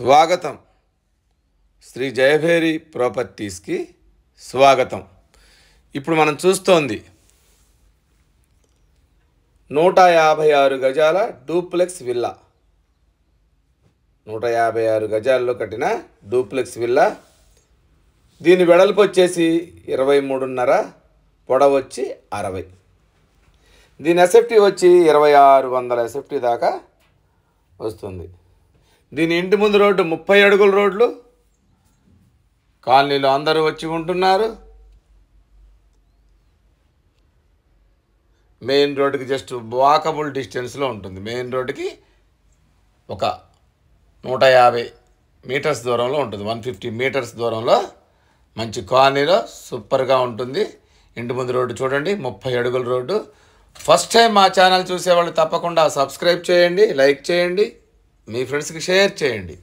స్వాగతం శ్రీ జయభేరి ప్రాపర్టీస్కి స్వాగతం ఇప్పుడు మనం చూస్తోంది నూట యాభై ఆరు గజాల డూప్లెక్స్ విల్లా నూట యాభై ఆరు గజాల్లో కట్టిన డూప్లెక్స్ విల్లా దీని వెడల్పు వచ్చేసి ఇరవై మూడున్నర పొడవు వచ్చి అరవై దీని ఎసెఫ్టీ వచ్చి ఇరవై ఆరు వందల ఎసెఫ్టీ దాకా వస్తుంది దీని ఇంటి ముందు రోడ్డు ముప్పై అడుగుల రోడ్లు కాలనీలో అందరూ వచ్చి ఉంటున్నారు మెయిన్ రోడ్డుకి జస్ట్ వాకబుల్ డిస్టెన్స్లో ఉంటుంది మెయిన్ రోడ్డుకి ఒక నూట యాభై మీటర్స్ దూరంలో ఉంటుంది వన్ ఫిఫ్టీ మీటర్స్ దూరంలో మంచి కాలనీలో సూపర్గా ఉంటుంది ఇంటి ముందు రోడ్డు చూడండి ముప్పై అడుగుల రోడ్డు ఫస్ట్ టైం మా ఛానల్ చూసేవాళ్ళు తప్పకుండా సబ్స్క్రైబ్ చేయండి లైక్ చేయండి మీ ఫ్రెండ్స్కి షేర్ చేయండి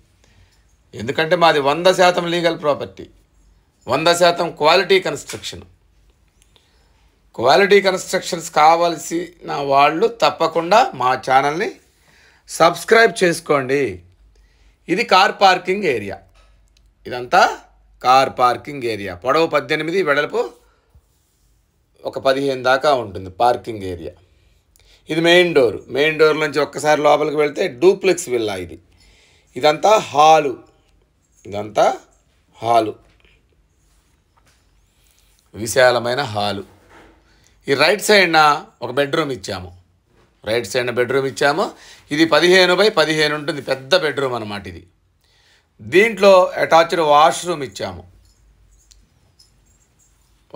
ఎందుకంటే మాది వంద శాతం లీగల్ ప్రాపర్టీ వంద శాతం క్వాలిటీ కన్స్ట్రక్షన్ క్వాలిటీ కన్స్ట్రక్షన్స్ కావాల్సిన వాళ్ళు తప్పకుండా మా ఛానల్ని సబ్స్క్రైబ్ చేసుకోండి ఇది కార్ పార్కింగ్ ఏరియా ఇదంతా కార్ పార్కింగ్ ఏరియా పొడవు పద్దెనిమిది వెడల్పు ఒక పదిహేను దాకా ఉంటుంది పార్కింగ్ ఏరియా ఇది మెయిన్ డోర్ మెయిన్ డోర్ నుంచి ఒక్కసారి లోపలికి వెళ్తే డూప్లెక్స్ విల్లా ఇది ఇదంతా హాలు ఇదంతా హాలు విశాలమైన హాలు ఈ రైట్ సైడ్న ఒక బెడ్రూమ్ ఇచ్చాము రైట్ సైడ్న బెడ్రూమ్ ఇచ్చాము ఇది పదిహేను బై పదిహేను ఉంటుంది పెద్ద బెడ్రూమ్ అనమాట ఇది దీంట్లో అటాచ్డ్ వాష్రూమ్ ఇచ్చాము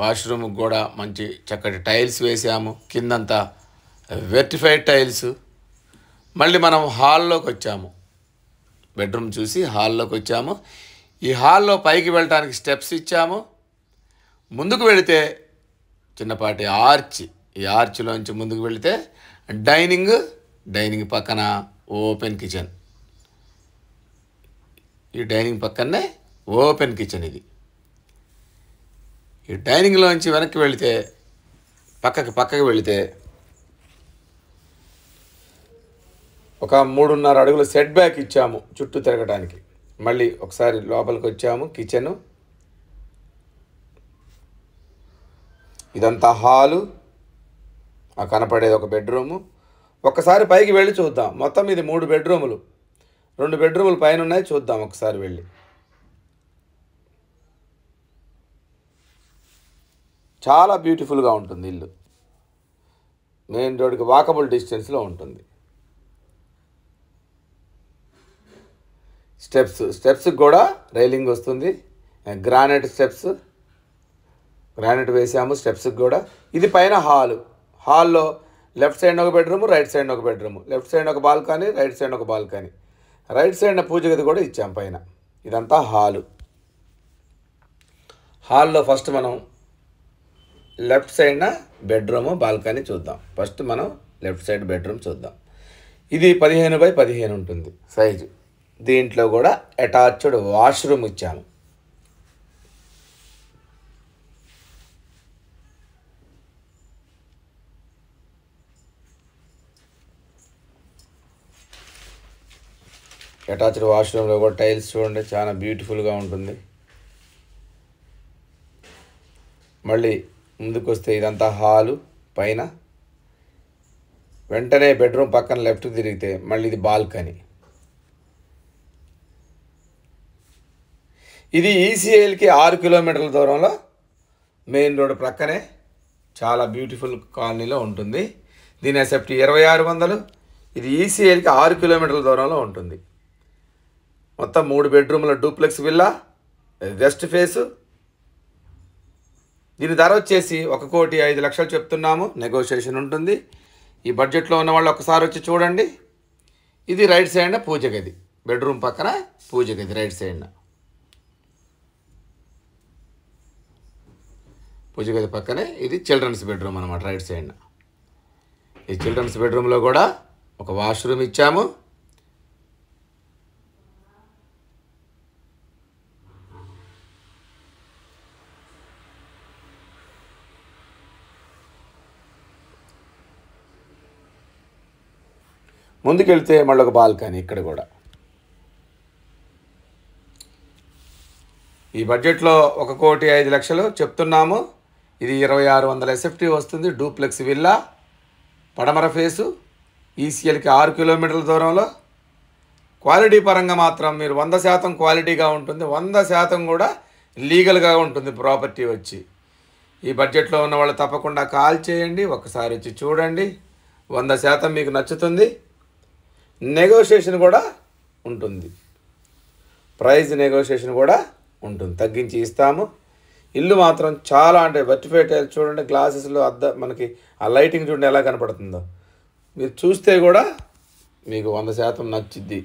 వాష్రూమ్కి కూడా మంచి చక్కటి టైల్స్ వేసాము కిందంతా వెర్టిఫైడ్ టైల్స్ మళ్ళీ మనం హాల్లోకి వచ్చాము బెడ్రూమ్ చూసి హాల్లోకి వచ్చాము ఈ హాల్లో పైకి వెళ్ళడానికి స్టెప్స్ ఇచ్చాము ముందుకు వెళితే చిన్నపాటి ఆర్చ్ ఈ ఆర్చ్లోంచి ముందుకు వెళితే డైనింగ్ డైనింగ్ పక్కన ఓపెన్ కిచెన్ ఈ డైనింగ్ పక్కనే ఓపెన్ కిచెన్ ఇది ఈ డైనింగ్లోంచి వెనక్కి వెళితే పక్కకి పక్కకి వెళితే ఒక మూడున్నర అడుగుల సెట్ బ్యాక్ ఇచ్చాము చుట్టూ తిరగడానికి మళ్ళీ ఒకసారి లోపలికి వచ్చాము కిచెను ఇదంతా హాలు ఆ కనపడేది ఒక బెడ్రూము ఒకసారి పైకి వెళ్ళి చూద్దాం మొత్తం ఇది మూడు బెడ్రూములు రెండు బెడ్రూములు పైన ఉన్నాయి చూద్దాం ఒకసారి వెళ్ళి చాలా బ్యూటిఫుల్గా ఉంటుంది ఇల్లు మెయిన్ రోడ్కి వాకబుల్ డిస్టెన్స్లో ఉంటుంది స్టెప్స్ స్టెప్స్ కూడా రైలింగ్ వస్తుంది గ్రానైట్ స్టెప్స్ గ్రానైట్ వేసాము స్టెప్స్కి కూడా ఇది పైన హాల్ హాల్లో లెఫ్ట్ సైడ్ ఒక బెడ్రూమ్ రైట్ సైడ్ ఒక బెడ్రూమ్ లెఫ్ట్ సైడ్ ఒక బాల్కనీ రైట్ సైడ్ ఒక బాల్కనీ రైట్ సైడ్ పూజ గది కూడా ఇచ్చాం పైన ఇదంతా హాలు హాల్లో ఫస్ట్ మనం లెఫ్ట్ సైడ్న బెడ్రూమ్ బాల్కనీ చూద్దాం ఫస్ట్ మనం లెఫ్ట్ సైడ్ బెడ్రూమ్ చూద్దాం ఇది పదిహేను బై పదిహేను ఉంటుంది సైజు దీంట్లో కూడా అటాచ్డ్ వాష్రూమ్ ఇచ్చాము అటాచ్డ్ వాష్రూమ్లో కూడా టైల్స్ చూడండి చాలా బ్యూటిఫుల్గా ఉంటుంది మళ్ళీ ముందుకు వస్తే ఇదంతా హాలు పైన వెంటనే బెడ్రూమ్ పక్కన లెఫ్ట్ తిరిగితే మళ్ళీ ఇది బాల్కనీ ఇది ఈసీఐలకి e ఆరు కిలోమీటర్ల దూరంలో మెయిన్ రోడ్ ప్రక్కనే చాలా బ్యూటిఫుల్ కాలనీలో ఉంటుంది దీని ఎసెప్టీ ఇరవై ఆరు వందలు ఇది ఈసీఐలకి e ఆరు కిలోమీటర్ల దూరంలో ఉంటుంది మొత్తం మూడు బెడ్రూమ్ల డూప్లెక్స్ విల్లా వెస్ట్ ఫేసు దీని ధర వచ్చేసి ఒక కోటి ఐదు లక్షలు చెప్తున్నాము నెగోషియేషన్ ఉంటుంది ఈ బడ్జెట్లో ఉన్న వాళ్ళు ఒకసారి వచ్చి చూడండి ఇది రైట్ సైడ్న పూజ గది బెడ్రూమ్ పక్కన పూజ గది రైట్ సైడ్న పూజ గది పక్కనే ఇది చిల్డ్రన్స్ బెడ్రూమ్ అనమాట రైట్ సైడ్ ఈ చిల్డ్రన్స్ బెడ్రూమ్లో కూడా ఒక వాష్రూమ్ ఇచ్చాము ముందుకెళ్తే మళ్ళీ ఒక బాల్కనీ ఇక్కడ కూడా ఈ బడ్జెట్లో ఒక కోటి ఐదు లక్షలు చెప్తున్నాము ఇది ఇరవై ఆరు వందల ఎస్ఎఫ్టీ వస్తుంది డూప్లెక్స్ విల్లా పడమర ఫేసు ఈసీఎల్కి e ఆరు కిలోమీటర్ల దూరంలో క్వాలిటీ పరంగా మాత్రం మీరు వంద శాతం క్వాలిటీగా ఉంటుంది వంద శాతం కూడా లీగల్గా ఉంటుంది ప్రాపర్టీ వచ్చి ఈ బడ్జెట్లో ఉన్న వాళ్ళు తప్పకుండా కాల్ చేయండి ఒకసారి వచ్చి చూడండి వంద శాతం మీకు నచ్చుతుంది నెగోషియేషన్ కూడా ఉంటుంది ప్రైజ్ నెగోషియేషన్ కూడా ఉంటుంది తగ్గించి ఇస్తాము ఇల్లు మాత్రం చాలా అంటే వెర్టిఫైట్ చూడండి గ్లాసెస్లో అద్ద మనకి ఆ లైటింగ్ చూడండి ఎలా కనపడుతుందో మీరు చూస్తే కూడా మీకు వంద శాతం నచ్చిద్ది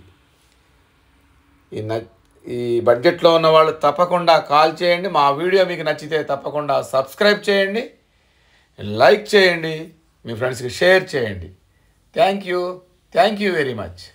ఈ న ఈ బడ్జెట్లో ఉన్న వాళ్ళు తప్పకుండా కాల్ చేయండి మా వీడియో మీకు నచ్చితే తప్పకుండా సబ్స్క్రైబ్ చేయండి లైక్ చేయండి మీ ఫ్రెండ్స్కి షేర్ చేయండి thank you thank you very much